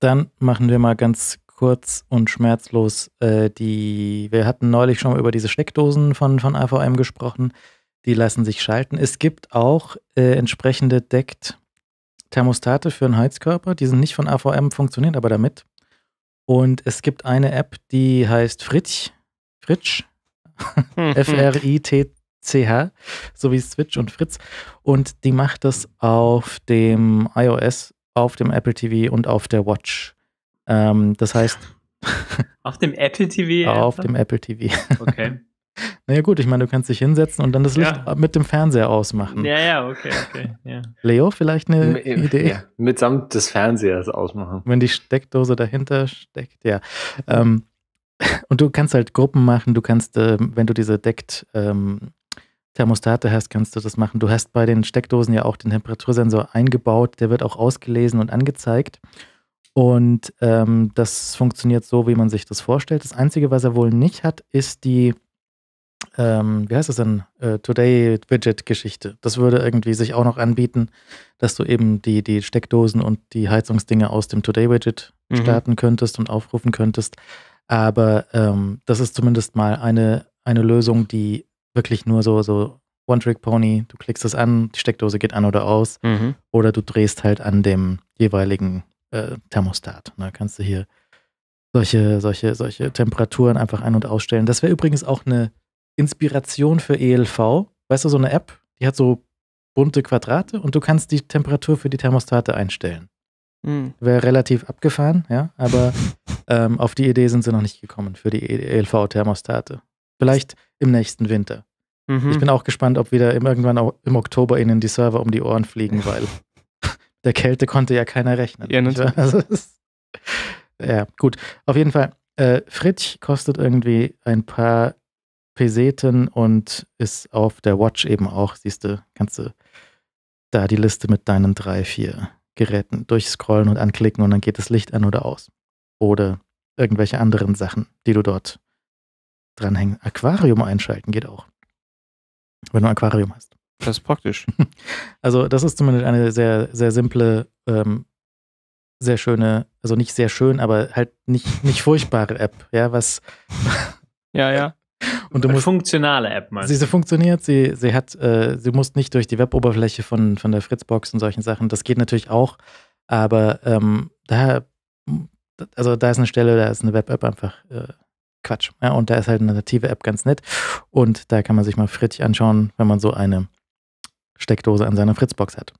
Dann machen wir mal ganz kurz und schmerzlos äh, die. Wir hatten neulich schon über diese Steckdosen von, von AVM gesprochen. Die lassen sich schalten. Es gibt auch äh, entsprechende Deckt Thermostate für einen Heizkörper. Die sind nicht von AVM, funktionieren aber damit. Und es gibt eine App, die heißt Fritsch. Fritsch. Mhm. F-R-I-T-C-H. So wie Switch und Fritz. Und die macht das auf dem iOS auf dem Apple TV und auf der Watch. Ähm, das heißt. auf dem Apple TV? auf dem Apple TV. Okay. Naja gut, ich meine, du kannst dich hinsetzen und dann das Licht ja. mit dem Fernseher ausmachen. Ja, ja, okay, okay. Ja. Leo, vielleicht eine mit, äh, Idee? Ja, mitsamt des Fernsehers ausmachen. Wenn die Steckdose dahinter steckt, ja. Ähm, und du kannst halt Gruppen machen, du kannst, äh, wenn du diese deckt ähm, Thermostate hast, kannst du das machen. Du hast bei den Steckdosen ja auch den Temperatursensor eingebaut, der wird auch ausgelesen und angezeigt. Und ähm, das funktioniert so, wie man sich das vorstellt. Das Einzige, was er wohl nicht hat, ist die, ähm, wie heißt das denn, äh, Today-Widget-Geschichte. Das würde irgendwie sich auch noch anbieten, dass du eben die, die Steckdosen und die Heizungsdinge aus dem Today-Widget mhm. starten könntest und aufrufen könntest. Aber ähm, das ist zumindest mal eine, eine Lösung, die wirklich nur so, so One-Trick-Pony, du klickst es an, die Steckdose geht an oder aus. Mhm. Oder du drehst halt an dem jeweiligen äh, Thermostat. Da ne? kannst du hier solche, solche, solche Temperaturen einfach ein- und ausstellen. Das wäre übrigens auch eine Inspiration für ELV. Weißt du, so eine App, die hat so bunte Quadrate und du kannst die Temperatur für die Thermostate einstellen. Mhm. Wäre relativ abgefahren, ja, aber ähm, auf die Idee sind sie noch nicht gekommen für die ELV-Thermostate. Vielleicht im nächsten Winter. Mhm. Ich bin auch gespannt, ob wieder irgendwann im Oktober ihnen die Server um die Ohren fliegen, weil der Kälte konnte ja keiner rechnen. Ja, natürlich. Also, ja, gut. Auf jeden Fall, äh, Fritsch kostet irgendwie ein paar Peseten und ist auf der Watch eben auch, siehst du, kannst du da die Liste mit deinen drei, vier Geräten durchscrollen und anklicken und dann geht das Licht an oder aus. Oder irgendwelche anderen Sachen, die du dort dranhängen. Aquarium einschalten geht auch. Wenn du ein Aquarium hast. Das ist praktisch. Also, das ist zumindest eine sehr, sehr simple, ähm, sehr schöne, also nicht sehr schön, aber halt nicht, nicht furchtbare App, ja, was. Ja, ja. Und du musst, funktionale App, meinst du? Sie funktioniert, sie, sie hat, äh, sie muss nicht durch die Weboberfläche von, von der Fritzbox und solchen Sachen. Das geht natürlich auch, aber ähm, da, also da ist eine Stelle, da ist eine Web-App einfach äh, Quatsch. Ja, und da ist halt eine native App ganz nett. Und da kann man sich mal Fritz anschauen, wenn man so eine Steckdose an seiner Fritzbox hat.